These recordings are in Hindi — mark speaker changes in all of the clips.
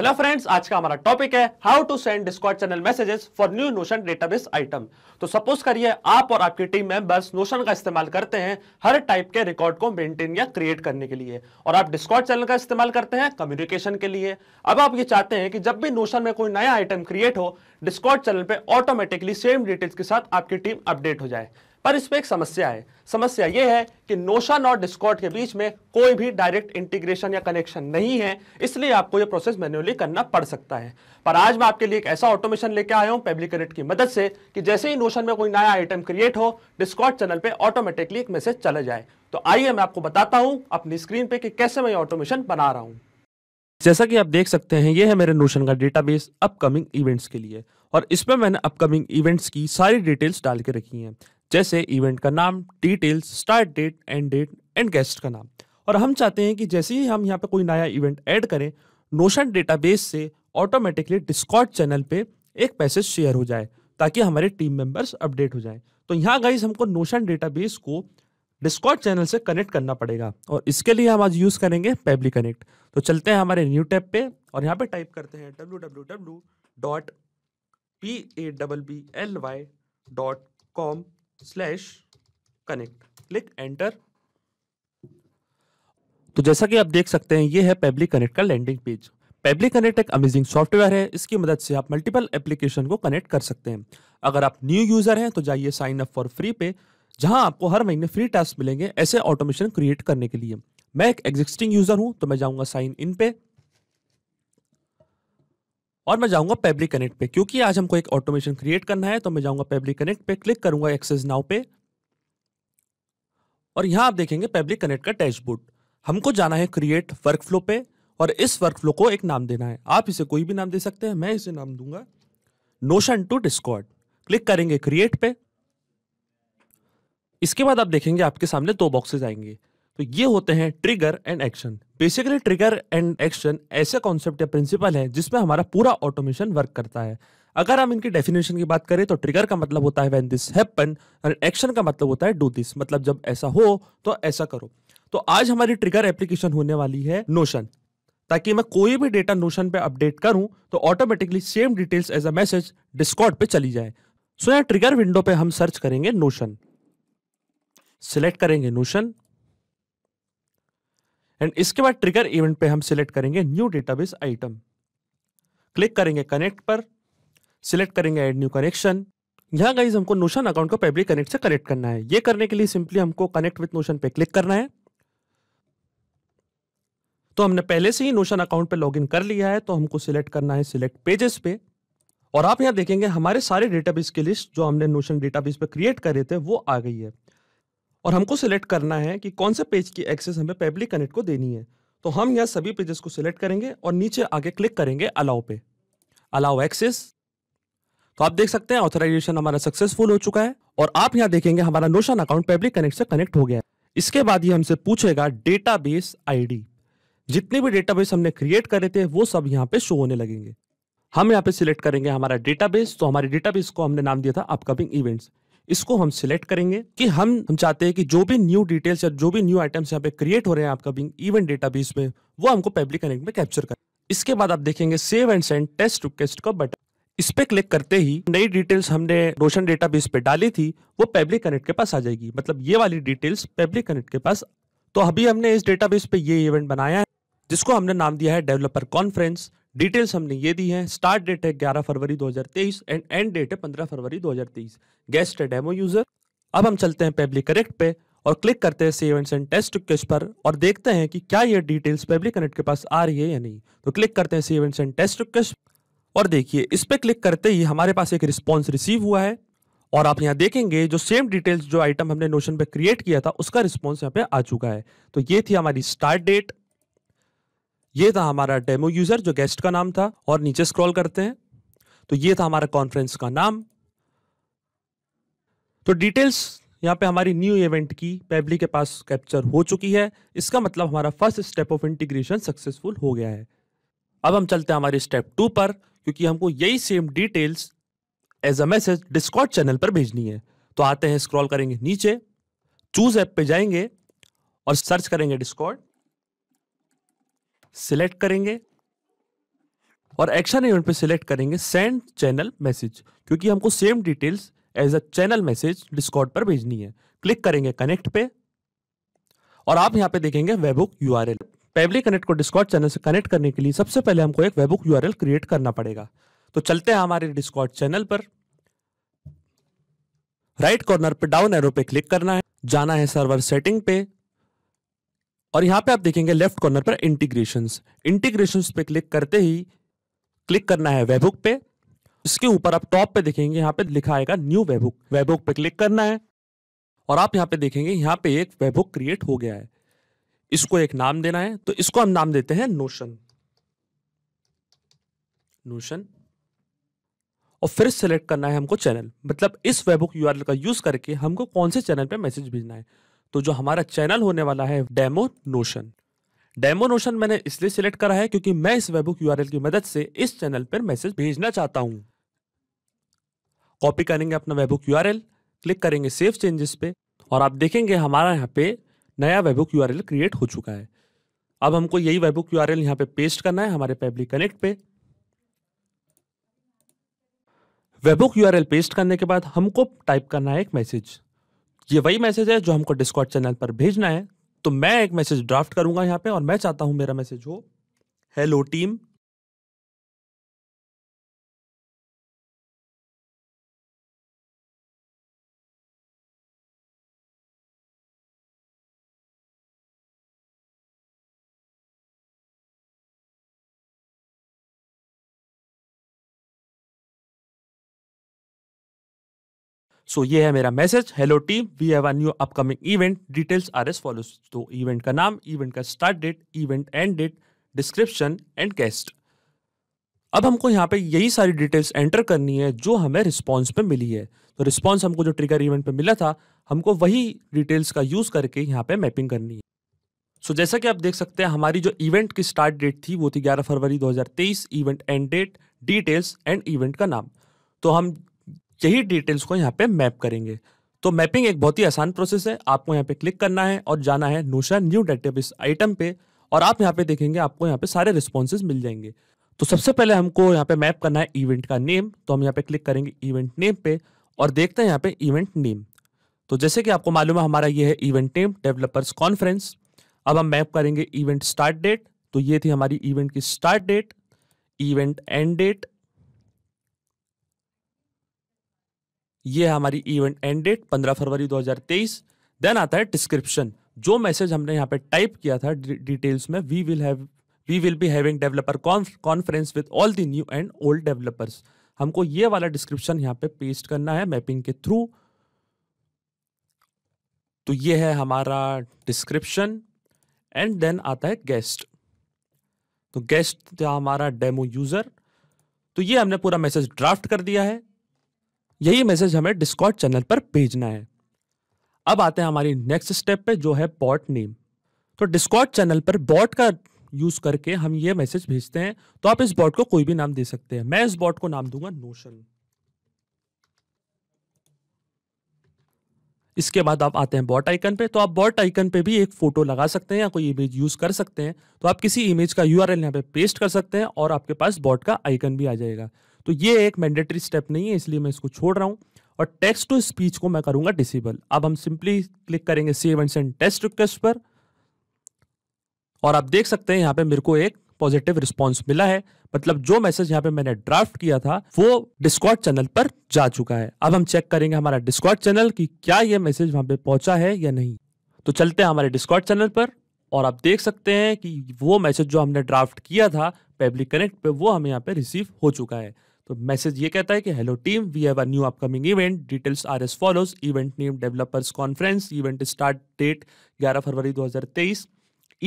Speaker 1: हेलो फ्रेंड्स आज का हमारा टॉपिक है how to send Discord channel messages for new Notion database item तो सपोज करिए आप और आपकी टीम मेंबर्स नोशन का इस्तेमाल करते हैं हर टाइप के रिकॉर्ड को मेंटेन या क्रिएट करने के लिए और आप डिस्कॉर्ड चैनल का इस्तेमाल करते हैं कम्युनिकेशन के लिए अब आप ये चाहते हैं कि जब भी नोशन में कोई नया आइटम क्रिएट हो डिस्कॉर्ड चैनल पर ऑटोमेटिकली सेम डिटेल्स के साथ आपकी टीम अपडेट हो जाए पर इसमें एक समस्या है समस्या यह है कि नोशन और डिस्कॉर्ड के बीच में कोई भी डायरेक्ट इंटीग्रेशन या कनेक्शन नहीं है इसलिए आपको यह प्रोसेस मैन्युअली करना पड़ सकता है पर आज मैं आपके लिए एक ऐसा ऑटोमेशन लेके आया हूँ पेब्लिकरेट की मदद से कि जैसे ही नोशन में कोई नया आइटम क्रिएट हो डिस्कॉर्ड चैनल पर ऑटोमेटिकली एक मैसेज चला जाए तो आइए मैं आपको बताता हूं अपनी स्क्रीन पर कि कैसे मैं ऑटोमेशन बना रहा हूं जैसा कि आप देख सकते हैं ये है मेरे नोशन का डेटाबेस अपकमिंग इवेंट्स के लिए और इसमें मैंने अपकमिंग इवेंट्स की सारी डिटेल्स डाल के रखी हैं जैसे इवेंट का नाम details start date end date and guest का नाम और हम चाहते हैं कि जैसे ही हम यहाँ पे कोई नया इवेंट ऐड करें नोशन डेटाबेस से ऑटोमेटिकली डिस्कॉट चैनल पे एक मैसेज शेयर हो जाए ताकि हमारे टीम मेंबर्स अपडेट हो जाएं तो यहाँ गाइज हमको नोशन डेटाबेस को डिस्कॉट चैनल से कनेक्ट करना पड़ेगा और इसके लिए हम आज यूज़ करेंगे पेबली कनेक्ट तो चलते हैं हमारे न्यू टैब पे और यहाँ पे टाइप करते हैं W W W dot P A double B L Y dot com slash connect click enter तो जैसा कि आप देख सकते हैं ये है पेबली कनेक्ट का लैंडिंग पेज पेबली कनेक्ट एक अमेजिंग सॉफ्टवेयर है इसकी मदद से आप मल्टीपल एप्लीकेशन को कनेक्ट कर सकते हैं अगर आप न्यू यूज़र हैं तो जाइए साइन अप फॉर फ्री पे जहां आपको हर महीने फ्री टास्क मिलेंगे ऐसे ऑटोमेशन क्रिएट करने के लिए मैं एक एग्जिस्टिंग यूज़र हूं तो मैं जाऊंगा साइन इन पे और मैं जाऊंगा पेबली कनेक्ट पे क्योंकि आज हमको एक ऑटोमेशन क्रिएट करना है तो मैं जाऊंगा पेबली कनेक्ट पे क्लिक करूंगा एक्सेस नाउ पे और यहां आप देखेंगे पेबली कनेक्ट का डैशबोर्ड हमको जाना है क्रिएट वर्क फ्लो पे और इस वर्क फ्लो को एक नाम देना है आप इसे कोई भी नाम दे सकते हैं मैं इसे नाम दूंगा नोशन टू डिस्कॉर्ड क्लिक करेंगे क्रिएट पे इसके बाद आप देखेंगे आपके सामने दो बॉक्सेस आएंगे तो ये होते हैं trigger and action basically trigger and action ऐसे कॉन्सेप्ट या प्रिंसिपल है जिसमें हमारा पूरा ऑटोमेशन वर्क करता है अगर हम इनकी डेफिनेशन की बात करें तो ट्रिगर का मतलब होता है व्हेन दिस हैपन और एक्शन का मतलब होता है डू दिस मतलब जब ऐसा हो तो ऐसा करो तो आज हमारी ट्रिगर एप्लीकेशन होने वाली है नोशन ताकि मैं कोई भी डेटा नोशन पे अपडेट करूं तो automatically same details as a message Discord पे चली जाए सो so, यहाँ ट्रिगर विंडो पे हम सर्च करेंगे नोशन सिलेक्ट करेंगे नोशन एंड इसके बाद ट्रिगर इवेंट पे हम सिलेक्ट करेंगे न्यू डेटाबेस आइटम क्लिक करेंगे कनेक्ट पर सिलेक्ट करेंगे एड न्यू कनेक्शन यहाँ गाइज हमको नोशन अकाउंट को पेबली कनेक्ट से कनेक्ट करना है ये करने के लिए सिंपली हमको कनेक्ट विथ नोशन पे क्लिक करना है तो हमने पहले से ही नोशन अकाउंट पे लॉगिन कर लिया है तो हमको सिलेक्ट करना है सिलेक्ट पेजेस पे और आप यहाँ देखेंगे हमारे सारे डेटाबेस की लिस्ट जो हमने नोशन डेटाबेस पे क्रिएट करे थे वो आ गई है और हमको सिलेक्ट करना है कि कौन से पेज की एक्सेस हमें पब्लिक कनेक्ट को देनी है तो हम यहाँ सभी पेजेस को सिलेक्ट करेंगे और नीचे आगे क्लिक करेंगे अलाउ पे अलाउ एक्सेस तो आप देख सकते हैं ऑथराइजेशन हमारा सक्सेसफुल हो चुका है और आप यहाँ देखेंगे हमारा नोशन अकाउंट पब्लिक कनेक्ट से कनेक्ट हो गया है इसके बाद ये हमसे पूछेगा डेटाबेस आईडी जितने भी डेटाबेस हमने क्रिएट करे थे वो सब यहाँ पे शो होने लगेंगे हम यहाँ पे सिलेक्ट करेंगे हमारा डेटाबेस तो हमारे डेटाबेस को हमने नाम दिया था अपकमिंग इवेंट्स इसको हम सिलेक्ट करेंगे कि हम हम चाहते हैं कि जो भी न्यू डिटेल्स या जो भी न्यू आइटम्स यहाँ पे क्रिएट हो रहे हैं आपका बिंग इवेंट डेटाबेस में वो हमको पब्लिक कनेक्ट में कैप्चर कर इसके बाद आप देखेंगे save and send test request का बटन इस पे क्लिक करते ही नई डिटेल्स हमने रोशन डेटाबेस पे डाली थी वो पब्लिक कनेक्ट के पास आ जाएगी मतलब ये वाली डिटेल्स पब्लिक कनेक्ट के पास तो अभी हमने इस डेटाबेस पे ये इवेंट बनाया है जिसको हमने नाम दिया है डेवलपर कॉन्फ्रेंस डिटेल्स हमने ये दी है स्टार्ट डेट है 11 फरवरी 2023 एंड एंड डेट है 15 फरवरी 2023 गेस्ट है डेमो यूजर अब हम चलते हैं पब्लिक कनेक्ट पे और क्लिक करते हैं save and send test request पर और देखते हैं कि क्या ये डिटेल्स पब्लिक कनेक्ट के पास आ रही है या नहीं तो क्लिक करते हैं save and send test request और देखिए इस पर क्लिक करते ही हमारे पास एक रिस्पॉन्स रिसीव हुआ है और आप यहाँ देखेंगे जो सेम डिटेल्स जो आइटम हमने नोशन पे क्रिएट किया था उसका रिस्पॉन्स यहाँ पे आ चुका है तो ये थी हमारी स्टार्ट डेट ये था हमारा डेमो यूजर जो गेस्ट का नाम था और नीचे स्क्रॉल करते हैं तो ये था हमारा कॉन्फ्रेंस का नाम तो डिटेल्स यहाँ पे हमारी न्यू इवेंट की पेबली के पास कैप्चर हो चुकी है इसका मतलब हमारा first step of integration successful हो गया है अब हम चलते हैं हमारे स्टेप टू पर क्योंकि हमको यही same details as a message Discord channel पर भेजनी है तो आते हैं स्क्रॉल करेंगे नीचे चूज ऐप पे जाएंगे और सर्च करेंगे डिस्कॉट सिलेक्ट करेंगे और एक्शन इवेंट पे सिलेक्ट करेंगे सेंड चैनल मैसेज क्योंकि हमको same details as a channel message Discord पर भेजनी है क्लिक करेंगे कनेक्ट पे और आप यहां पे देखेंगे वेबुक यू आर एल कनेक्ट को डिस्कॉर्ड चैनल से कनेक्ट करने के लिए सबसे पहले हमको एक वेबुक यू आर एल क्रिएट करना पड़ेगा तो चलते हैं हमारे डिस्कॉर्ड चैनल पर राइट कॉर्नर पे डाउन एरो पे क्लिक करना है जाना है सर्वर सेटिंग पे और यहां पे आप देखेंगे लेफ्ट कॉर्नर पर इंटीग्रेशन इंटीग्रेशन पे क्लिक करते ही क्लिक करना है वेबुक पे इसके ऊपर आप टॉप पे देखेंगे यहां पे लिखा आएगा न्यू वेबुक वेबुक पे क्लिक करना है और आप यहाँ पे देखेंगे यहां पे एक वेबुक क्रिएट हो गया है इसको एक नाम देना है तो इसको हम नाम देते हैं नोशन नोशन और फिर सेलेक्ट करना है हमको चैनल मतलब इस वेबुक यूआरएल का यूज करके हमको कौन से चैनल पे मैसेज भेजना है तो जो हमारा चैनल होने वाला है डेमो नोशन डेमो नोशन मैंने इसलिए सिलेक्ट करा है क्योंकि मैं इस वेबुक यू की मदद से इस चैनल पर मैसेज भेजना चाहता हूं कॉपी करेंगे अपना वेबुक यू क्लिक करेंगे सेव चेंजेस पे और आप देखेंगे हमारा यहाँ पे नया वेबुक यू क्रिएट हो चुका है अब हमको यही वेबुक आर यहाँ पे पेस्ट करना है हमारे पेब्लिक कनेक्ट पे वेबुक यू पेस्ट करने के बाद हमको टाइप करना है एक मैसेज ये वही मैसेज है जो हमको डिस्कॉट चैनल पर भेजना है तो मैं एक मैसेज ड्राफ्ट करूंगा यहाँ पे और मैं चाहता हूँ मेरा मैसेज हो हेलो टीम सो ये है मेरा message hello team we have a new upcoming event details are as follows तो इवेंट का नाम इवेंट का start date event end date description and guest अब हमको यहाँ पे यही सारी डिटेल्स एंटर करनी है जो हमें रिस्पॉन्स पे मिली है तो रिस्पॉन्स हमको जो ट्रिगर इवेंट पे मिला था हमको वही डिटेल्स का यूज़ करके यहाँ पे मैपिंग करनी है सो so, जैसा कि आप देख सकते हैं हमारी जो इवेंट की स्टार्ट डेट थी वो थी 11 फरवरी 2023 event end date details and event का नाम तो हम यही डिटेल्स को यहाँ पे मैप करेंगे तो मैपिंग एक बहुत ही आसान प्रोसेस है आपको यहाँ पे क्लिक करना है और जाना है नूशा न्यू डेटाबेस आइटम पे और आप यहाँ पे देखेंगे आपको यहाँ पे सारे रिस्पॉन्सेज मिल जाएंगे तो सबसे पहले हमको यहाँ पे मैप करना है इवेंट का नेम तो हम यहाँ पे क्लिक करेंगे इवेंट नेम पे और देखते हैं यहाँ पे इवेंट नेम तो जैसे कि आपको मालूम है हमारा ये है इवेंट नेम डेवलपर्स कॉन्फ्रेंस अब हम मैप करेंगे इवेंट स्टार्ट डेट तो ये थी हमारी इवेंट की start date event end date ये है हमारी इवेंट एंड डेट पंद्रह फरवरी 2023 देन आता है डिस्क्रिप्शन जो मैसेज हमने यहाँ पे टाइप किया था डिटेल्स में we will have we will be having developer conference with all the new and old developers हमको ये वाला डिस्क्रिप्शन यहाँ पे पेस्ट करना है मैपिंग के थ्रू तो ये है हमारा डिस्क्रिप्शन एंड देन आता है गेस्ट तो गेस्ट था हमारा डेमो यूजर तो ये हमने पूरा मैसेज ड्राफ्ट कर दिया है यही मैसेज हमें डिस्कॉर्ड चैनल पर भेजना है अब आते हैं हमारी नेक्स्ट स्टेप पे जो है बॉट नेम तो डिस्कॉर्ड चैनल पर बॉट का यूज करके हम ये मैसेज भेजते हैं तो आप इस बॉट को कोई भी नाम दे सकते हैं मैं इस बॉट को नाम दूंगा नोशन इसके बाद आप आते हैं बॉट आइकन पे तो आप बॉट आइकन पे भी एक फोटो लगा सकते हैं या कोई इमेज यूज कर सकते हैं तो आप किसी इमेज का यू आर यहाँ पे पेस्ट कर सकते हैं और आपके पास बॉट का आइकन भी आ जाएगा तो ये एक मैंडेटरी स्टेप नहीं है इसलिए मैं इसको छोड़ रहा हूँ और टेक्स्ट टू स्पीच को मैं करूंगा डिसेबल अब हम सिंपली क्लिक करेंगे save and send test request पर और आप देख सकते हैं यहाँ पे मेरे को एक पॉजिटिव रिस्पॉन्स मिला है मतलब जो मैसेज यहाँ पे मैंने ड्राफ्ट किया था वो डिस्कॉट चैनल पर जा चुका है अब हम चेक करेंगे हमारा डिस्कॉट चैनल कि क्या ये मैसेज वहां पे पहुंचा है या नहीं तो चलते हैं हमारे डिस्कॉट चैनल पर और आप देख सकते हैं कि वो मैसेज जो हमने ड्राफ्ट किया था पब्लिक कनेक्ट पे वो हमें यहाँ पे रिसीव हो चुका है तो मैसेज ये कहता है कि hello team we have a new upcoming event details are as follows event name developers conference event start date 11 February 2023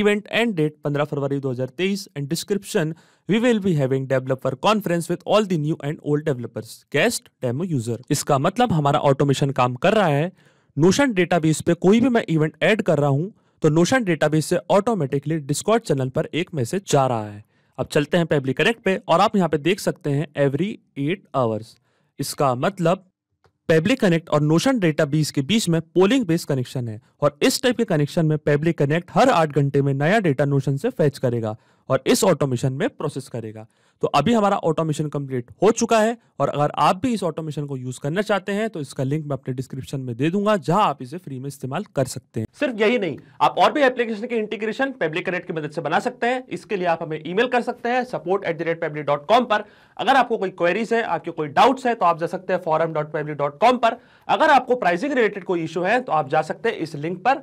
Speaker 1: event end date 15 February 2023 and description we will be having developer conference with all the new and old developers guest demo user इसका मतलब हमारा ऑटोमेशन काम कर रहा है नोशन डेटाबेस पे कोई भी मैं इवेंट ऐड कर रहा हूँ तो नोशन डेटाबेस से ऑटोमेटिकली डिस्कॉर्ड चैनल पर एक मैसेज जा रहा है अब चलते हैं पेबली कनेक्ट पे और आप यहाँ पे देख सकते हैं एवरी एट आवर्स इसका मतलब पेब्लिक कनेक्ट और नोशन डेटा बीस के बीच में पोलिंग बेस कनेक्शन है और इस टाइप के कनेक्शन में पेबली कनेक्ट हर आठ घंटे में नया डेटा नोशन से फैच करेगा और इस ऑटोमेशन में प्रोसेस करेगा तो अभी हमारा ऑटोमेशन कंप्लीट हो चुका है और अगर आप भी इस ऑटोमेशन को यूज करना चाहते हैं तो इसका लिंक मैं अपने डिस्क्रिप्शन में दे दूंगा जहां आप इसे फ्री में इस्तेमाल कर सकते हैं सिर्फ यही नहीं आप और भी एप्लीकेशन के इंटीग्रेशन पेब्लिक कनेक्ट की मदद से बना सकते हैं इसके लिए आप हमें ईमेल कर सकते हैं support at the rate Pabbly dot com पर अगर आपको कोई क्वेरीज है आपके कोई डाउट्स है तो आप जा सकते हैं forum dot Pabbly dot com पर अगर आपको प्राइसिंग रिलेटेड कोई इशू है तो आप जा सकते हैं इस लिंक पर